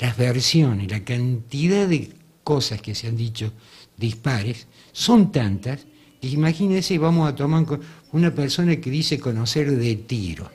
las versiones, la cantidad de cosas que se han dicho dispares son tantas que imagínense, vamos a tomar una persona que dice conocer de tiro.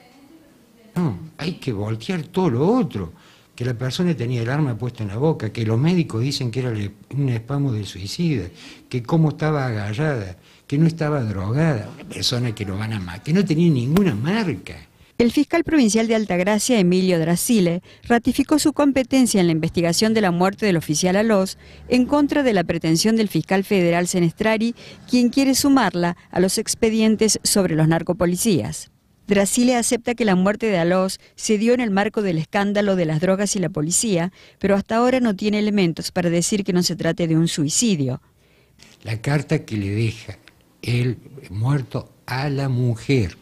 No, hay que voltear todo lo otro, que la persona tenía el arma puesta en la boca, que los médicos dicen que era un espamo de suicida, que cómo estaba agarrada, que no estaba drogada, una persona que lo van a que no tenía ninguna marca. El fiscal provincial de Altagracia, Emilio Drasile, ratificó su competencia en la investigación de la muerte del oficial Alós en contra de la pretensión del fiscal federal Senestrari, quien quiere sumarla a los expedientes sobre los narcopolicías. Drasile acepta que la muerte de Alós se dio en el marco del escándalo de las drogas y la policía, pero hasta ahora no tiene elementos para decir que no se trate de un suicidio. La carta que le deja el muerto a la mujer,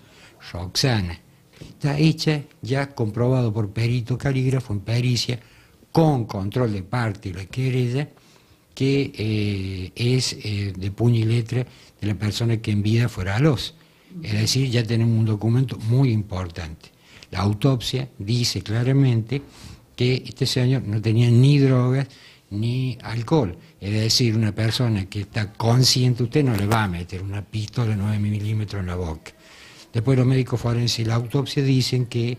Roxana, está hecha ya comprobado por perito calígrafo en pericia, con control de parte la querella, que eh, es eh, de puño y letra de la persona que en vida fuera a los. Es decir, ya tenemos un documento muy importante. La autopsia dice claramente que este señor no tenía ni drogas ni alcohol. Es decir, una persona que está consciente, usted no le va a meter una pistola de 9 milímetros en la boca. Después los médicos forenses y la autopsia dicen que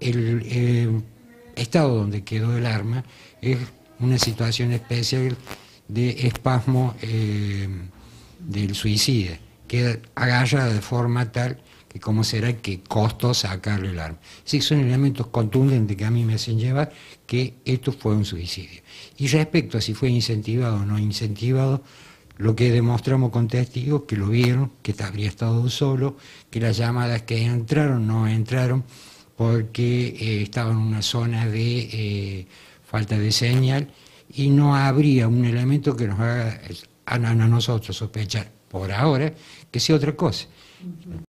el eh, estado donde quedó el arma es una situación especial de espasmo eh, del suicidio, queda agarra de forma tal que como será que costó sacarle el arma. Sí, son elementos contundentes que a mí me hacen llevar que esto fue un suicidio. Y respecto a si fue incentivado o no incentivado, lo que demostramos con testigos que lo vieron, que habría estado solo, que las llamadas que entraron no entraron porque estaban eh, estaba en una zona de eh, falta de señal y no habría un elemento que nos haga a, nosotros sospechar por ahora que sea otra cosa.